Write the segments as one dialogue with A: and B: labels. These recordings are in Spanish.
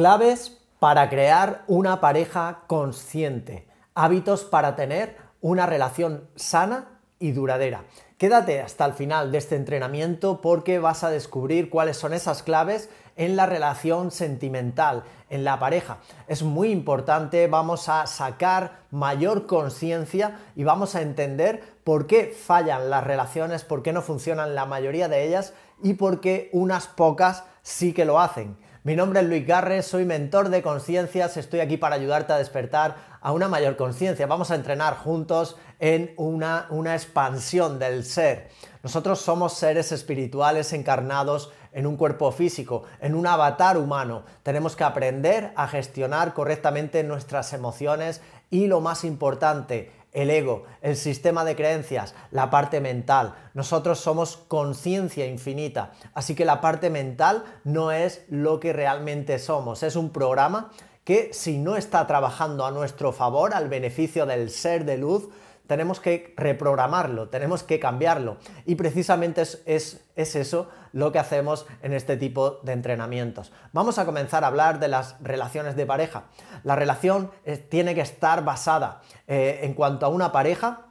A: Claves para crear una pareja consciente. Hábitos para tener una relación sana y duradera. Quédate hasta el final de este entrenamiento porque vas a descubrir cuáles son esas claves en la relación sentimental, en la pareja. Es muy importante, vamos a sacar mayor conciencia y vamos a entender por qué fallan las relaciones, por qué no funcionan la mayoría de ellas y por qué unas pocas sí que lo hacen. Mi nombre es Luis Garres, soy mentor de conciencias, estoy aquí para ayudarte a despertar a una mayor conciencia. Vamos a entrenar juntos en una, una expansión del ser. Nosotros somos seres espirituales encarnados en un cuerpo físico, en un avatar humano. Tenemos que aprender a gestionar correctamente nuestras emociones y lo más importante, el ego, el sistema de creencias, la parte mental. Nosotros somos conciencia infinita, así que la parte mental no es lo que realmente somos, es un programa que si no está trabajando a nuestro favor, al beneficio del ser de luz, tenemos que reprogramarlo, tenemos que cambiarlo. Y precisamente es, eso lo que hacemos en este tipo de entrenamientos. Vamos a comenzar a hablar de las relaciones de pareja. La relación eh, tiene que estar basada eh, en cuanto a una pareja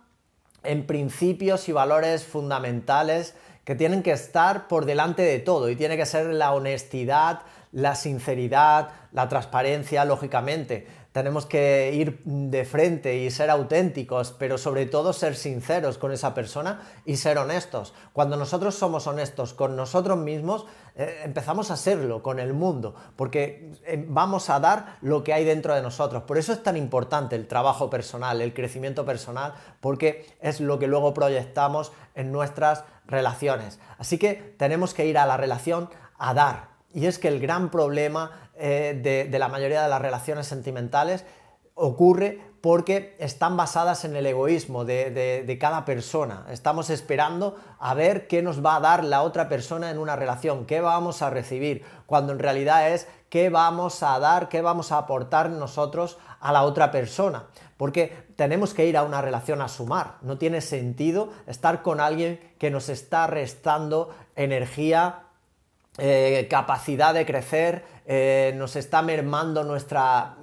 A: en principios y valores fundamentales que tienen que estar por delante de todo y tiene que ser la honestidad, la sinceridad, la transparencia, lógicamente tenemos que ir de frente y ser auténticos, pero sobre todo ser sinceros con esa persona y ser honestos. Cuando nosotros somos honestos con nosotros mismos, eh, empezamos a serlo con el mundo, porque eh, vamos a dar lo que hay dentro de nosotros. Por eso es tan importante el trabajo personal, el crecimiento personal, porque es lo que luego proyectamos en nuestras relaciones. Así que tenemos que ir a la relación a dar, y es que el gran problema eh, de, la mayoría de las relaciones sentimentales ocurre porque están basadas en el egoísmo de, de, cada persona. Estamos esperando a ver qué nos va a dar la otra persona en una relación, qué vamos a recibir, cuando en realidad es qué vamos a dar, qué vamos a aportar nosotros a la otra persona. Porque tenemos que ir a una relación a sumar. No tiene sentido estar con alguien que nos está restando energía, eh, capacidad de crecer, eh, nos está mermando nuestra,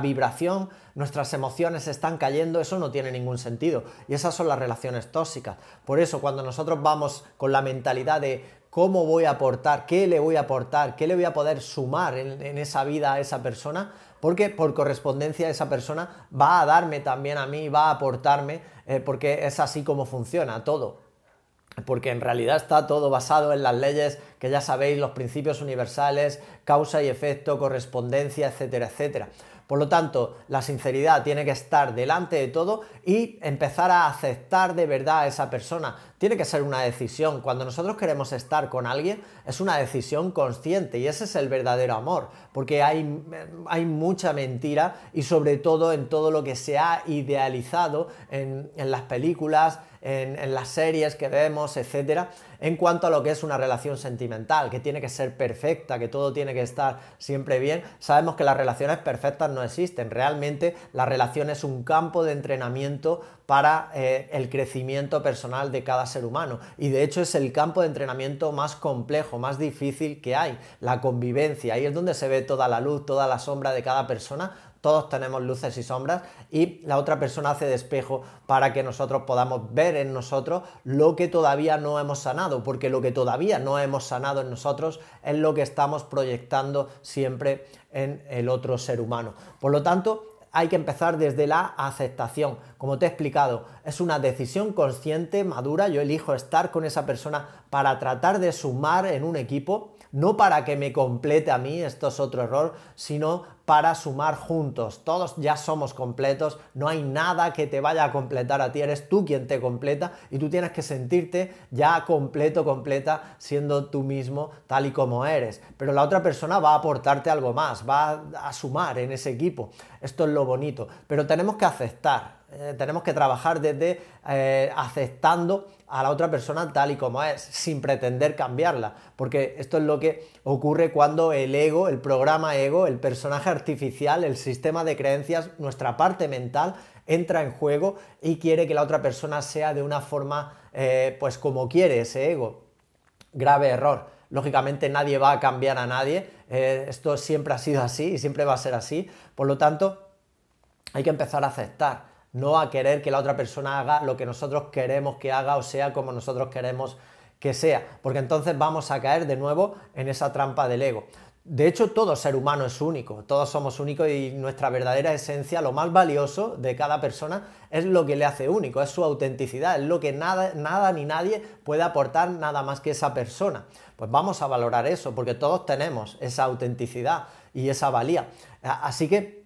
A: vibración, nuestras emociones están cayendo, eso no tiene ningún sentido. Y esas son las relaciones tóxicas. Por eso cuando nosotros vamos con la mentalidad de cómo voy a aportar, qué le voy a aportar, qué le voy a poder sumar en, esa vida a esa persona, porque por correspondencia esa persona va a darme también a mí, va a aportarme, eh, porque es así como funciona todo porque en realidad está todo basado en las leyes que ya sabéis, los principios universales, causa y efecto, correspondencia, etcétera, etcétera. Por lo tanto, la sinceridad tiene que estar delante de todo y empezar a aceptar de verdad a esa persona, tiene que ser una decisión. Cuando nosotros queremos estar con alguien, es una decisión consciente y ese es el verdadero amor, porque hay, hay mucha mentira y sobre todo en todo lo que se ha idealizado en, las películas, en, las series que vemos, etcétera, en cuanto a lo que es una relación sentimental, que tiene que ser perfecta, que todo tiene que estar siempre bien. Sabemos que las relaciones perfectas no existen. Realmente la relación es un campo de entrenamiento para eh, el crecimiento personal de cada ser humano. Y de hecho es el campo de entrenamiento más complejo, más difícil que hay, la convivencia. Ahí es donde se ve toda la luz, toda la sombra de cada persona, todos tenemos luces y sombras y la otra persona hace despejo para que nosotros podamos ver en nosotros lo que todavía no hemos sanado, porque lo que todavía no hemos sanado en nosotros es lo que estamos proyectando siempre en el otro ser humano. Por lo tanto, hay que empezar desde la aceptación. Como te he explicado, es una decisión consciente, madura, yo elijo estar con esa persona para tratar de sumar en un equipo, no para que me complete a mí, esto es otro error, sino para sumar juntos. Todos ya somos completos, no hay nada que te vaya a completar a ti, eres tú quien te completa y tú tienes que sentirte ya completo, completa, siendo tú mismo tal y como eres. Pero la otra persona va a aportarte algo más, va a sumar en ese equipo. Esto es lo bonito, pero tenemos que aceptar. Eh, tenemos que trabajar desde eh, aceptando a la otra persona tal y como es, sin pretender cambiarla, porque esto es lo que ocurre cuando el ego, el programa ego, el personaje artificial, el sistema de creencias, nuestra parte mental entra en juego y quiere que la otra persona sea de una forma, eh, pues como quiere ese ego. Grave error. Lógicamente nadie va a cambiar a nadie, eh, esto siempre ha sido así y siempre va a ser así, por lo tanto hay que empezar a aceptar, no a querer que la otra persona haga lo que nosotros queremos que haga o sea como nosotros queremos que sea, porque entonces vamos a caer de nuevo en esa trampa del ego. De hecho, todo ser humano es único, todos somos únicos y nuestra verdadera esencia, lo más valioso de cada persona, es lo que le hace único, es su autenticidad, es lo que nada, nada ni nadie puede aportar nada más que esa persona. Pues vamos a valorar eso, porque todos tenemos esa autenticidad y esa valía. Así que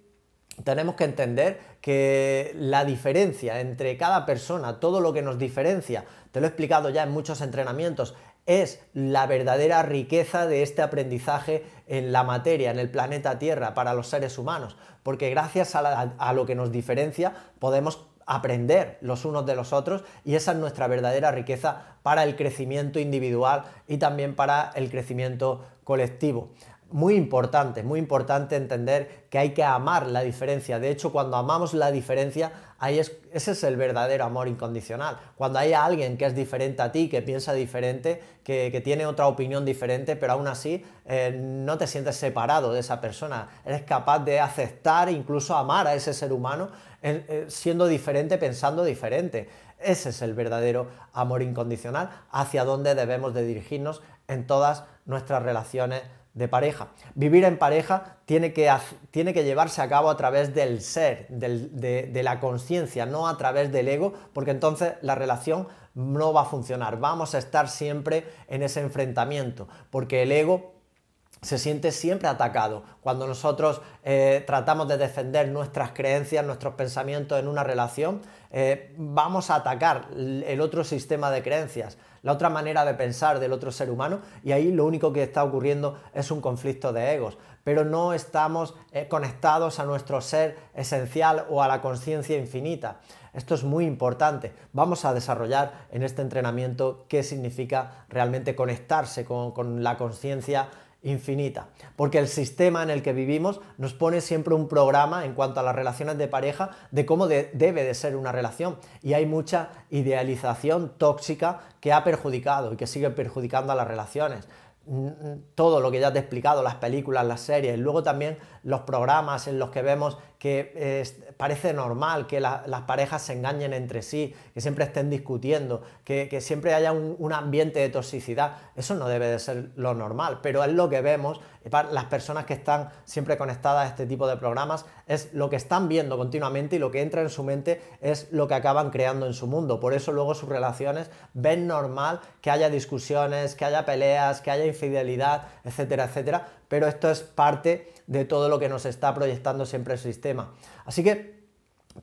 A: tenemos que entender que la diferencia entre cada persona, todo lo que nos diferencia, te lo he explicado ya en muchos entrenamientos, es la verdadera riqueza de este aprendizaje en la materia, en el planeta Tierra, para los seres humanos, porque gracias a, lo que nos diferencia podemos aprender los unos de los otros y esa es nuestra verdadera riqueza para el crecimiento individual y también para el crecimiento colectivo. Muy importante, muy importante entender que hay que amar la diferencia. De hecho, cuando amamos la diferencia, es, ese es el verdadero amor incondicional. Cuando hay alguien que es diferente a ti, que piensa diferente, que, tiene otra opinión diferente, pero aún así eh, no te sientes separado de esa persona. Eres capaz de aceptar, incluso amar a ese ser humano eh, siendo diferente, pensando diferente. Ese es el verdadero amor incondicional hacia donde debemos de dirigirnos en todas nuestras relaciones de pareja. Vivir en pareja tiene que, tiene que llevarse a cabo a través del ser, de, la conciencia, no a través del ego, porque entonces la relación no va a funcionar. Vamos a estar siempre en ese enfrentamiento, porque el ego se siente siempre atacado. Cuando nosotros eh, tratamos de defender nuestras creencias, nuestros pensamientos en una relación, eh, vamos a atacar el otro sistema de creencias la otra manera de pensar del otro ser humano y ahí lo único que está ocurriendo es un conflicto de egos, pero no estamos eh, conectados a nuestro ser esencial o a la conciencia infinita. Esto es muy importante. Vamos a desarrollar en este entrenamiento qué significa realmente conectarse con la conciencia infinita, porque el sistema en el que vivimos nos pone siempre un programa en cuanto a las relaciones de pareja de cómo debe de ser una relación y hay mucha idealización tóxica que ha perjudicado y que sigue perjudicando a las relaciones. Mm, mm, todo lo que ya te he explicado, las películas, las series, luego también los programas en los que vemos que eh, parece normal que las parejas se engañen entre sí, que siempre estén discutiendo, que, siempre haya un, un, ambiente de toxicidad. Eso no debe de ser lo normal, pero es lo que vemos. Eh, Para las personas que están siempre conectadas a este tipo de programas es lo que están viendo continuamente y lo que entra en su mente es lo que acaban creando en su mundo. Por eso luego sus relaciones ven normal que haya discusiones, que haya peleas, que haya infidelidad, etcétera, etcétera. Pero esto es parte de todo lo que nos está proyectando siempre el sistema. Así que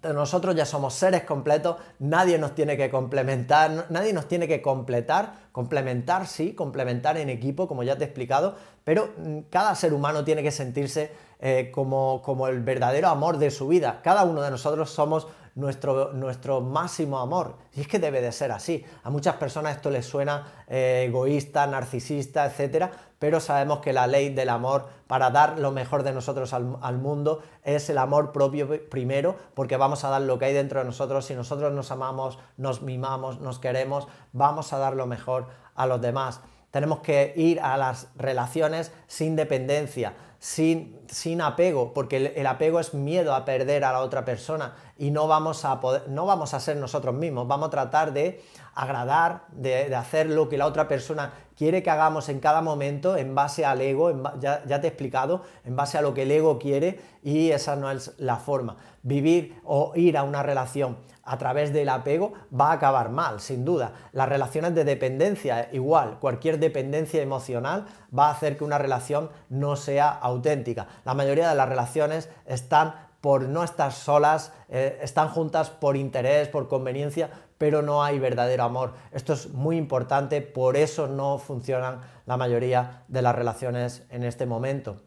A: nosotros ya somos seres completos, nadie nos tiene que complementar, nadie nos tiene que completar, complementar sí, complementar en equipo, como ya te he explicado, pero cada ser humano tiene que sentirse eh, como, como el verdadero amor de su vida. Cada uno de nosotros somos nuestro, nuestro máximo amor. Y es que debe de ser así. A muchas personas esto les suena eh, egoísta, narcisista, etcétera, pero sabemos que la ley del amor para dar lo mejor de nosotros al, al, mundo es el amor propio primero, porque vamos a dar lo que hay dentro de nosotros. Si nosotros nos amamos, nos mimamos, nos queremos, vamos a dar lo mejor a los demás. Tenemos que ir a las relaciones sin dependencia, sin, apego, porque el, apego es miedo a perder a la otra persona y no vamos a, ser nosotros mismos, vamos a tratar de agradar, de, hacer lo que la otra persona quiere que hagamos en cada momento en base al ego, ya te he explicado, en base a lo que el ego quiere y esa no es la forma vivir o ir a una relación a través del apego va a acabar mal, sin duda. Las relaciones de dependencia, igual, cualquier dependencia emocional va a hacer que una relación no sea auténtica. La mayoría de las relaciones están por no estar solas, eh, están juntas por interés, por conveniencia, pero no hay verdadero amor. Esto es muy importante, por eso no funcionan la mayoría de las relaciones en este momento.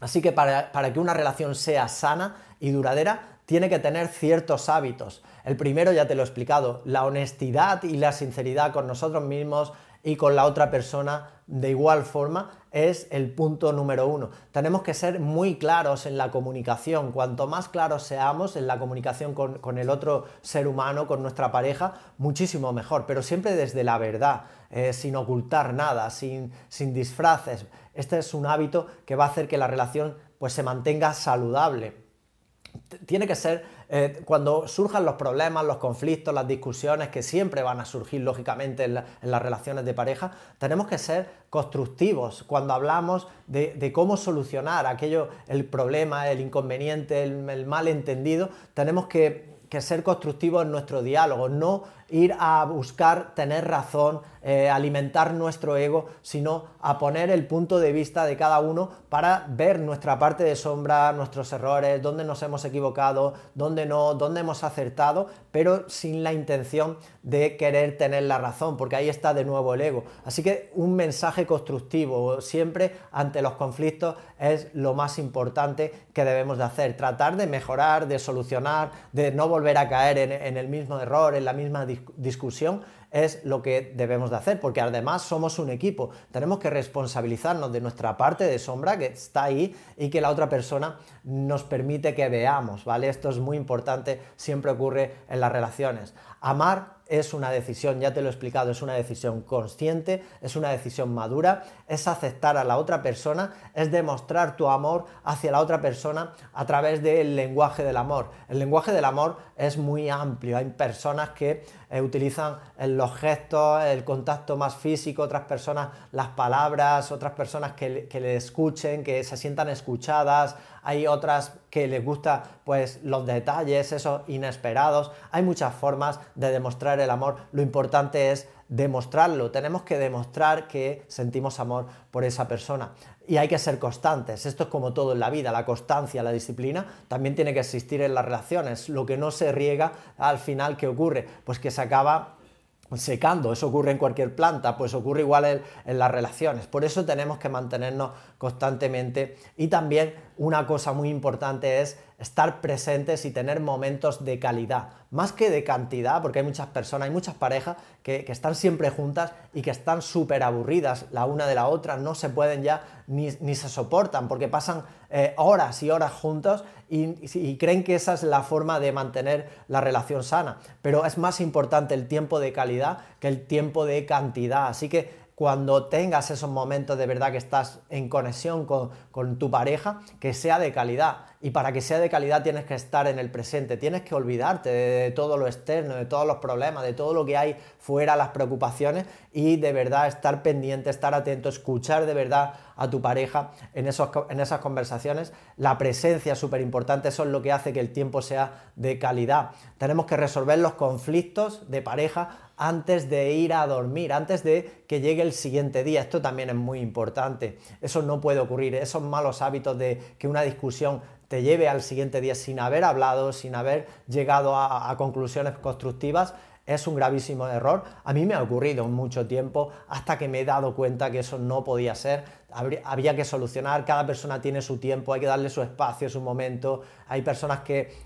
A: Así que para que una relación sea sana, y duradera tiene que tener ciertos hábitos. El primero ya te lo he explicado, la honestidad y la sinceridad con nosotros mismos y con la otra persona de igual forma es el punto número uno. Tenemos que ser muy claros en la comunicación. Cuanto más claros seamos en la comunicación con, el otro ser humano, con nuestra pareja, muchísimo mejor, pero siempre desde la verdad, eh, sin ocultar nada, sin, sin disfraces. Este es un hábito que va a hacer que la relación pues, se mantenga saludable tiene que ser, eh, cuando surjan los problemas, los conflictos, las discusiones que siempre van a surgir lógicamente en, las relaciones de pareja, tenemos que ser constructivos cuando hablamos de, cómo solucionar aquello, el problema, el inconveniente, el, malentendido, tenemos que, que ser constructivos en nuestro diálogo, no ir a buscar tener razón, eh, alimentar nuestro ego, sino a poner el punto de vista de cada uno para ver nuestra parte de sombra, nuestros errores, dónde nos hemos equivocado, dónde no, dónde hemos acertado, pero sin la intención de querer tener la razón, porque ahí está de nuevo el ego. Así que un mensaje constructivo siempre ante los conflictos es lo más importante que debemos de hacer, tratar de mejorar, de solucionar, de no volver a caer en, en el mismo error, en la misma discusión discusión es lo que debemos de hacer, porque además somos un equipo. Tenemos que responsabilizarnos de nuestra parte de sombra que está ahí y que la otra persona nos permite que veamos, ¿vale? Esto es muy importante, siempre ocurre en las relaciones. Amar es una decisión, ya te lo he explicado, es una decisión consciente, es una decisión madura, es aceptar a la otra persona, es demostrar tu amor hacia la otra persona a través del lenguaje del amor. El lenguaje del amor es muy amplio, hay personas que eh, utilizan eh, los gestos, el contacto más físico, otras personas las palabras, otras personas que, que le escuchen, que se sientan escuchadas, hay otras que les gusta pues los detalles, esos inesperados, hay muchas formas de demostrar el amor, lo importante es demostrarlo, tenemos que demostrar que sentimos amor por esa persona y hay que ser constantes. Esto es como todo en la vida, la constancia, la disciplina también tiene que existir en las relaciones. Lo que no se riega al final, ¿qué ocurre? Pues que se acaba secando, eso ocurre en cualquier planta, pues ocurre igual en, en las relaciones. Por eso tenemos que mantenernos constantemente y también una cosa muy importante es estar presentes y tener momentos de calidad, más que de cantidad, porque hay muchas personas, hay muchas parejas que, están siempre juntas y que están súper aburridas la una de la otra, no se pueden ya ni, se soportan, porque pasan eh, horas y horas juntos y, creen que esa es la forma de mantener la relación sana. Pero es más importante el tiempo de calidad que el tiempo de cantidad, así que cuando tengas esos momentos de verdad que estás en conexión con, tu pareja, que sea de calidad. Y para que sea de calidad tienes que estar en el presente, tienes que olvidarte de, todo lo externo, de todos los problemas, de todo lo que hay fuera, las preocupaciones y de verdad estar pendiente, estar atento, escuchar de verdad a tu pareja en, esas conversaciones. La presencia es súper importante, eso es lo que hace que el tiempo sea de calidad. Tenemos que resolver los conflictos de pareja antes de ir a dormir, antes de que llegue el siguiente día. Esto también es muy importante. Eso no puede ocurrir. Esos malos hábitos de que una discusión te lleve al siguiente día sin haber hablado, sin haber llegado a, conclusiones constructivas, es un gravísimo error. A mí me ha ocurrido mucho tiempo hasta que me he dado cuenta que eso no podía ser. había que solucionar, cada persona tiene su tiempo, hay que darle su espacio, su momento. Hay personas que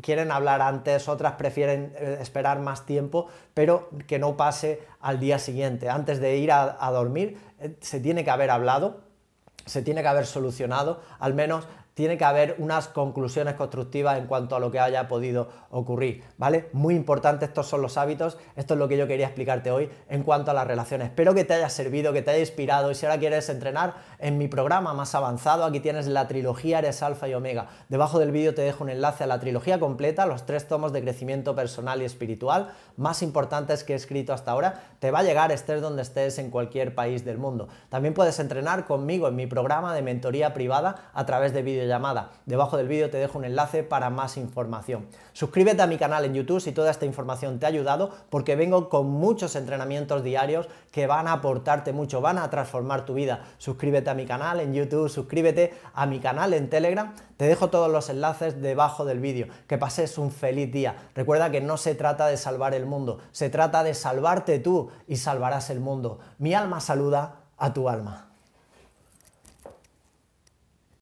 A: quieren hablar antes, otras prefieren eh, esperar más tiempo, pero que no pase al día siguiente. Antes de ir a, a dormir, eh, se tiene que haber hablado, se tiene que haber solucionado, al menos tiene que haber unas conclusiones constructivas en cuanto a lo que haya podido ocurrir, ¿vale? Muy importante, estos son los hábitos, esto es lo que yo quería explicarte hoy en cuanto a las relaciones. Espero que te haya servido, que te haya inspirado y si ahora quieres entrenar en mi programa más avanzado, aquí tienes la trilogía Eres Alfa y Omega. Debajo del vídeo te dejo un enlace a la trilogía completa, los tres tomos de crecimiento personal y espiritual más importantes que he escrito hasta ahora. Te va a llegar estés donde estés en cualquier país del mundo. También puedes entrenar conmigo en mi programa de mentoría privada a través de vídeos llamada Debajo del vídeo te dejo un enlace para más información. Suscríbete a mi canal en YouTube si toda esta información te ha ayudado porque vengo con muchos entrenamientos diarios que van a aportarte mucho, van a transformar tu vida. Suscríbete a mi canal en YouTube, suscríbete a mi canal en Telegram. Te dejo todos los enlaces debajo del vídeo. Que pases un feliz día. Recuerda que no se trata de salvar el mundo, se trata de salvarte tú y salvarás el mundo. Mi alma saluda a tu alma.